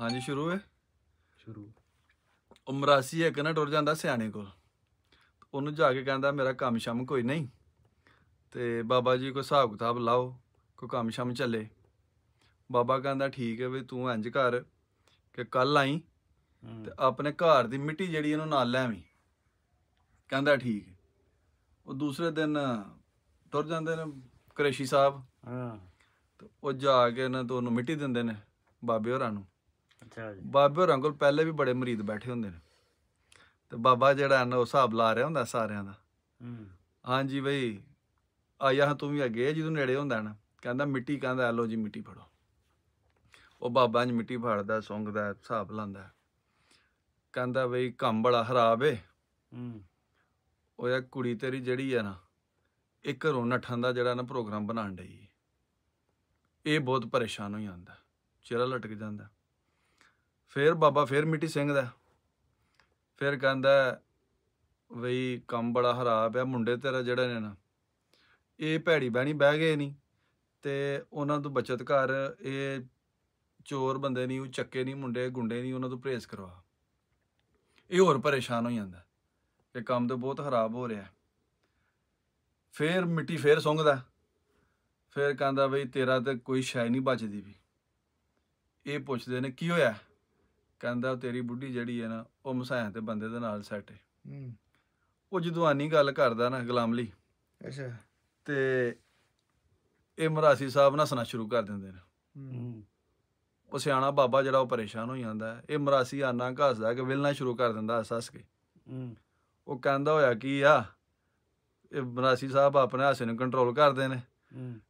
ਹਾਂਜੀ ਸ਼ੁਰੂ ਹੈ ਸ਼ੁਰੂ ਉਮਰਾਸੀ ਇੱਕ ਨਾ ਟੁਰ ਜਾਂਦਾ ਸਿਆਣੇ ਕੋਲ ਉਹਨੂੰ ਜਾ ਕੇ ਕਹਿੰਦਾ ਮੇਰਾ ਕੰਮ ਸ਼ਮ ਕੋਈ ਨਹੀਂ ਤੇ ਬਾਬਾ ਜੀ ਕੋ ਹਿਸਾਬ ਕਿਤਾਬ ਲਾਓ ਕੋ ਕੰਮ ਸ਼ਮ ਚੱਲੇ ਬਾਬਾ ਕਹਿੰਦਾ ਠੀਕ ਹੈ ਵੀ ਤੂੰ ਇੰਜ ਕਰ ਕਿ ਕੱਲ ਆਈ ਤੇ ਆਪਣੇ ਘਰ ਦੀ ਮਿੱਟੀ ਜਿਹੜੀ ਇਹਨੂੰ ਨਾਲ ਲੈ ਆਵੀਂ ਕਹਿੰਦਾ ਠੀਕ ਉਹ ਦੂਸਰੇ ਦਿਨ ਤੁਰ ਜਾਂਦੇ ਨੇ ਕ੍ਰੇਸ਼ੀ ਸਾਹਿਬ ਹਾਂ ਤੇ ਉਹ ਜਾ ਕੇ ਨਾ ਤੋਂ ਉਹਨੂੰ ਮਿੱਟੀ ਦਿੰਦੇ ਨੇ ਬਾਬੇ ਹੋਰਾਂ ਨੂੰ ਜੀ ਬਾਬੇ ਹੋਰਾਂ ਕੋਲ ਪਹਿਲੇ ਵੀ ਬੜੇ ਮਰੀਦ ਬੈਠੇ ਹੁੰਦੇ ਨੇ ਤੇ ਬਾਬਾ ਜਿਹੜਾ ਨਾ ਉਹ ਹਿਸਾਬ ਲਾ ਰਿਹਾ ਹੁੰਦਾ ਸਾਰਿਆਂ ਦਾ ਹਾਂਜੀ ਬਈ ਆਇਆ ਹਾਂ ਤੂੰ ਵੀ ਅੱਗੇ ਜਿੱਦੋਂ ਨੇੜੇ ਹੁੰਦਾ ਨਾ ਕਹਿੰਦਾ ਮਿੱਟੀ ਕਹਿੰਦਾ ਲੋ ਜੀ ਮਿੱਟੀ ਫੜੋ ਉਹ ਬਾਬਾ ਜੀ ਮਿੱਟੀ ਫੜਦਾ ਸੁੰਗਦਾ ਹਿਸਾਬ ਲਾਂਦਾ ਕਹਿੰਦਾ ਬਈ ਕੰਮ ਬੜਾ ਖਰਾਬ ਏ ਹੂੰ ਉਹ ਇਹ ਕੁੜੀ ਤੇਰੀ ਜਿਹੜੀ ਆ ਨਾ ਇਹ ਘਰੋਂ ਨੱਠਾਂ ਦਾ ਜਿਹੜਾ ਨਾ ਪ੍ਰੋਗਰਾਮ ਬਣਾਣ ਡਈ ਇਹ ਬਹੁਤ ਪਰੇਸ਼ਾਨ ਹੋ ਜਾਂਦਾ ਚਿਹਰਾ ਲਟਕ ਜਾਂਦਾ ਫਿਰ ਬਾਬਾ ਫਿਰ ਮਿੱਟੀ ਸਿੰਘ ਦਾ ਫਿਰ ਕਹਿੰਦਾ ਵਈ ਕੰਮ ਬੜਾ ਖਰਾਬ ਆ ਮੁੰਡੇ ਤੇਰਾ ਜਿਹੜਾ ਨੇ ਨਾ ਇਹ ਭੈੜੀ ਬਹਿਣੀ ਬਹਿ ਗਏ ਨਹੀਂ ਤੇ ਉਹਨਾਂ ਤੋਂ ਬਚਤ ਕਰ ਇਹ ਚੋਰ ਬੰਦੇ ਨਹੀਂ ਉਹ ਚੱਕੇ ਨਹੀਂ ਮੁੰਡੇ ਗੁੰਡੇ ਨਹੀਂ ਉਹਨਾਂ ਤੋਂ ਪ੍ਰੇਸ ਕਰਵਾ ਇਹ ਹੋਰ ਪਰੇਸ਼ਾਨ ਹੋ ਜਾਂਦਾ ਕਿ ਕੰਮ ਤਾਂ ਬਹੁਤ ਖਰਾਬ ਹੋ ਰਿਹਾ ਫੇਰ ਮਿੱਟੀ ਫੇਰ ਸੁੰਗਦਾ ਫੇਰ ਕਹਿੰਦਾ ਬਈ ਤੇਰਾ ਤੇ ਕੋਈ ਸ਼ੈ ਨਹੀਂ ਬਚਦੀ ਵੀ ਇਹ ਪੁੱਛਦੇ ਨੇ ਕੀ ਹੋਇਆ ਕਹਿੰਦਾ ਤੇਰੀ ਬੁੱਢੀ ਜਿਹੜੀ ਹੈ ਨਾ ਉਹ ਮਸਾਇਆ ਤੇ ਬੰਦੇ ਦੇ ਨਾਲ ਸੈਟ ਹੈ ਹੂੰ ਉਹ ਜਦੋਂ ਗੱਲ ਕਰਦਾ ਨਾ ਗੁਲਾਮਲੀ ਅੱਛਾ ਤੇ ਇਹ ਮਰਾਸੀ ਸਾਹਿਬ ਸੁਣਾ ਸ਼ੁਰੂ ਕਰ ਦਿੰਦੇ ਨੇ ਹੂੰ ਉਹ ਸਿਆਣਾ ਬਾਬਾ ਜਿਹੜਾ ਉਹ ਪਰੇਸ਼ਾਨ ਹੋ ਜਾਂਦਾ ਇਹ ਮਰਾਸੀ ਆਨਾ ਘਸਦਾ ਕਿ ਵਿਲਣਾ ਸ਼ੁਰੂ ਕਰ ਦਿੰਦਾ ਹੱਸ ਹੱਸ ਕੇ ਹੂੰ ਉਹ ਕਹਿੰਦਾ ਹੋਇਆ ਕੀ ਆ ਇਹ ਮਰਾਸੀ ਸਾਹਿਬ ਆਪਣੇ ਹਾਸੇ ਨੂੰ ਕੰਟਰੋਲ ਕਰਦੇ ਨੇ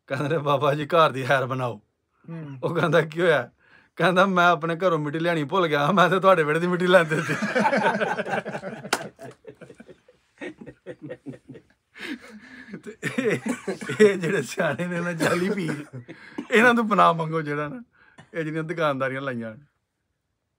ਕਹਿੰਦੇ ਬਾਬਾ ਜੀ ਘਰ ਦੀ ਹੈਰ ਬਣਾਓ ਉਹ ਕਹਿੰਦਾ ਕੀ ਹੋਇਆ ਕਹਿੰਦਾ ਮੈਂ ਆਪਣੇ ਘਰੋਂ ਮਿੱਟੀ ਲੈਣੀ ਭੁੱਲ ਗਿਆ ਮੈਂ ਤਾਂ ਤੁਹਾਡੇ ਵੇੜੇ ਦੀ ਮਿੱਟੀ ਲੈਂਦੇ ਦਿੱਤੀ ਤੇ ਇਹ- ਇਹ ਜਿਹੜੇ ਸਿਆਣੇ ਨੇ ਨਾ ਜਾਲੀ ਪੀਰ ਇਹਨਾਂ ਤੋਂ ਪਨਾਹ ਮੰਗੋ ਜਿਹੜਾ ਨਾ ਇਹ ਜਿਹੜੀਆਂ ਦੁਕਾਨਦਾਰੀਆਂ ਲਾਈਆਂ ਨੇ।